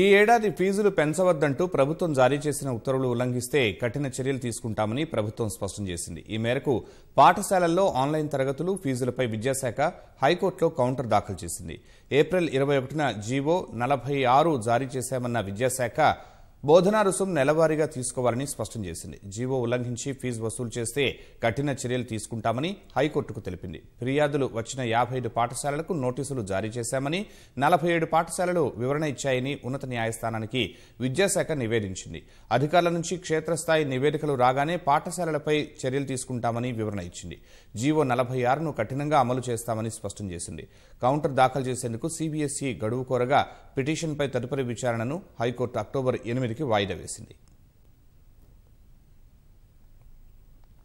ఈ ఏడాది ఫీజులు పెంచవద్దంటూ ప్రభుత్వం జారీ చేసిన ఉత్తర్వులు ఉల్లంఘిస్తే కఠిన చర్యలు తీసుకుంటామని ప్రభుత్వం స్పష్టం చేసింది ఈ మేరకు పాఠశాలల్లో ఆన్లైన్ తరగతులు ఫీజులపై విద్యాశాఖ హైకోర్టులో కౌంటర్ దాఖలు చేసింది ఏప్రిల్ ఇరవై ఒకటిన జీవో నలభై ఆరు జారీ చేశామన్న విద్యాశాఖ బోధనా రుసుం నెలవారీగా తీసుకోవాలని స్పష్టం చేసింది జీవో ఉల్లంఘించి ఫీజు వసూలు చేస్తే కఠిన చర్యలు తీసుకుంటామని హైకోర్టుకు తెలిపింది ఫిర్యాదులు వచ్చిన యాభై పాఠశాలలకు నోటీసులు జారీ చేశామని నలభై పాఠశాలలు వివరణ ఇచ్చాయని ఉన్నత న్యాయస్థానానికి విద్యాశాఖ నివేదించింది అధికారుల నుంచి క్షేత్రస్థాయి నివేదికలు రాగానే పాఠశాలలపై చర్యలు తీసుకుంటామని వివరణ ఇచ్చింది జీవో నలభై ఆరును కఠినంగా అమలు చేస్తామని స్పష్టం చేసింది కౌంటర్ దాఖలు చేసేందుకు సిబిఎస్ఈ గడువు కోరగా పిటిషన్పై తదుపరి విచారణను హైకోర్టు అక్టోబర్ ఎనిమిది తొమ్మిదికి వాయిదా వేసింది